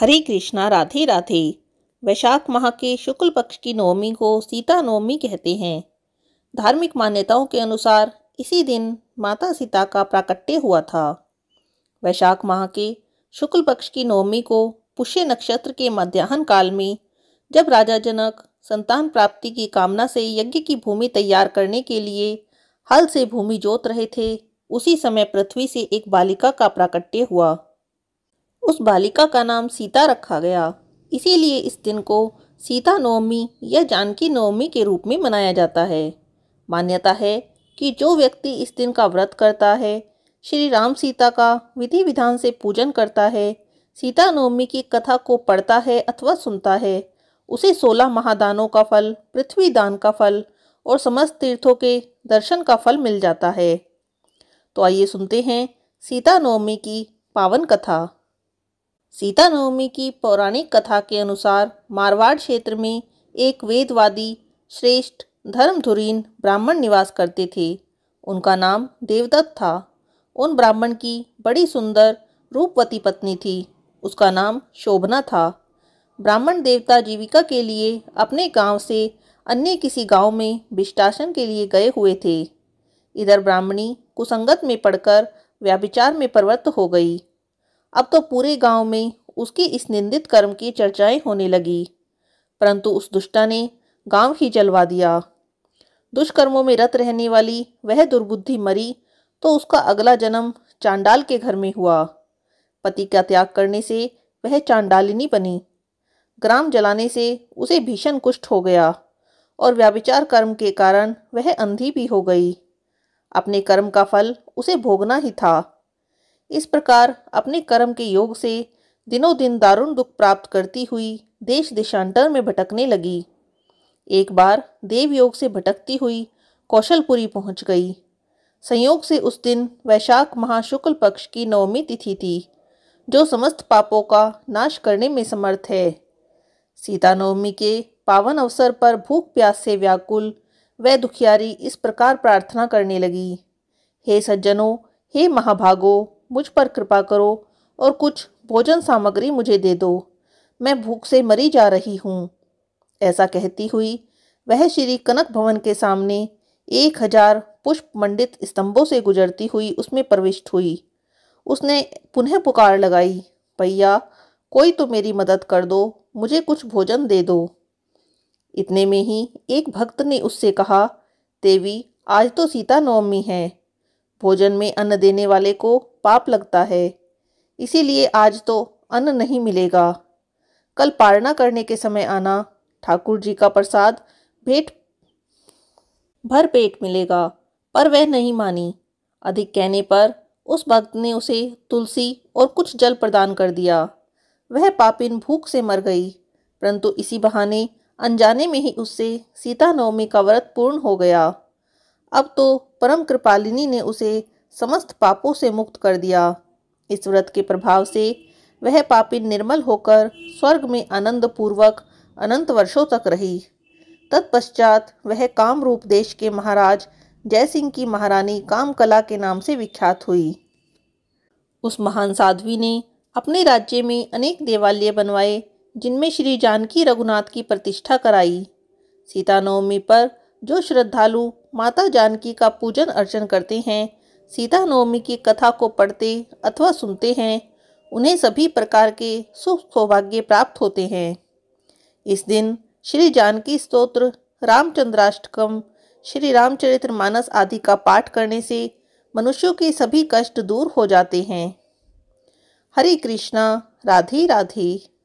हरे कृष्णा राधे राधे वैशाख माह के शुक्ल पक्ष की नवमी को सीता नवमी कहते हैं धार्मिक मान्यताओं के अनुसार इसी दिन माता सीता का प्राकट्य हुआ था वैशाख माह के शुक्ल पक्ष की नवमी को पुष्य नक्षत्र के मध्याह्न काल में जब राजा जनक संतान प्राप्ति की कामना से यज्ञ की भूमि तैयार करने के लिए हल से भूमि जोत रहे थे उसी समय पृथ्वी से एक बालिका का प्राकट्य हुआ उस बालिका का नाम सीता रखा गया इसीलिए इस दिन को सीता नवमी या जानकी नवमी के रूप में मनाया जाता है मान्यता है कि जो व्यक्ति इस दिन का व्रत करता है श्री राम सीता का विधि विधान से पूजन करता है सीता नवमी की कथा को पढ़ता है अथवा सुनता है उसे सोलह महादानों का फल पृथ्वी दान का फल और समस्त तीर्थों के दर्शन का फल मिल जाता है तो आइए सुनते हैं सीता नवमी की पावन कथा सीता नवमी की पौराणिक कथा के अनुसार मारवाड़ क्षेत्र में एक वेदवादी श्रेष्ठ धर्मधुरीन ब्राह्मण निवास करते थे उनका नाम देवदत्त था उन ब्राह्मण की बड़ी सुंदर रूपवती पत्नी थी उसका नाम शोभना था ब्राह्मण देवता जीविका के लिए अपने गांव से अन्य किसी गांव में विष्टासन के लिए गए हुए थे इधर ब्राह्मणी कुसंगत में पड़कर व्याभिचार में प्रवृत्त हो गई अब तो पूरे गांव में उसके इस निंदित कर्म की चर्चाएं होने लगी परंतु उस दुष्टा ने गांव ही जलवा दिया दुष्कर्मों में रत रहने वाली वह दुर्बुद्धि मरी तो उसका अगला जन्म चांडाल के घर में हुआ पति का त्याग करने से वह चांडालिनी बनी ग्राम जलाने से उसे भीषण कुष्ठ हो गया और व्याविचार कर्म के कारण वह अंधी भी हो गई अपने कर्म का फल उसे भोगना ही था इस प्रकार अपने कर्म के योग से दिनों दिन दारुण दुख प्राप्त करती हुई देश देशांतर में भटकने लगी एक बार देव योग से भटकती हुई कौशलपुरी पहुंच गई संयोग से उस दिन वैशाख महाशुक्ल पक्ष की नवमी तिथि थी जो समस्त पापों का नाश करने में समर्थ है सीता नवमी के पावन अवसर पर भूख प्यास से व्याकुल वह दुखियारी इस प्रकार प्रार्थना करने लगी हे सज्जनों हे महाभागो मुझ पर कृपा करो और कुछ भोजन सामग्री मुझे दे दो मैं भूख से मरी जा रही हूँ ऐसा कहती हुई वह श्री कनक भवन के सामने एक हजार पुष्प मंडित स्तंभों से गुजरती हुई उसमें प्रविष्ट हुई उसने पुनः पुकार लगाई भैया कोई तो मेरी मदद कर दो मुझे कुछ भोजन दे दो इतने में ही एक भक्त ने उससे कहा देवी आज तो सीता नवमी है भोजन में अन्न देने वाले को पाप लगता है इसीलिए आज तो अन्न नहीं मिलेगा कल पारणा करने के समय आना ठाकुर जी का प्रसाद भेंट भर पेट मिलेगा पर वह नहीं मानी अधिक कहने पर उस भक्त ने उसे तुलसी और कुछ जल प्रदान कर दिया वह पापिन भूख से मर गई परंतु इसी बहाने अनजाने में ही उससे सीता नवमी का व्रत पूर्ण हो गया अब तो परम कृपालिनी ने उसे समस्त पापों से मुक्त कर दिया इस व्रत के प्रभाव से वह पापी निर्मल होकर स्वर्ग में आनंद पूर्वक अनंत वर्षों तक रही तत्पश्चात वह कामरूप देश के महाराज जय सिंह की महारानी कामकला के नाम से विख्यात हुई उस महान साध्वी ने अपने राज्य में अनेक देवालय बनवाए जिनमें श्री जानकी रघुनाथ की प्रतिष्ठा कराई सीता नवमी पर जो श्रद्धालु माता जानकी का पूजन अर्चन करते हैं सीता नवमी की कथा को पढ़ते अथवा सुनते हैं उन्हें सभी प्रकार के सुख सौभाग्य प्राप्त होते हैं इस दिन श्री जानकी स्तोत्र रामचंद्राष्टकम श्री रामचरित्र मानस आदि का पाठ करने से मनुष्यों के सभी कष्ट दूर हो जाते हैं हरे कृष्णा राधे राधे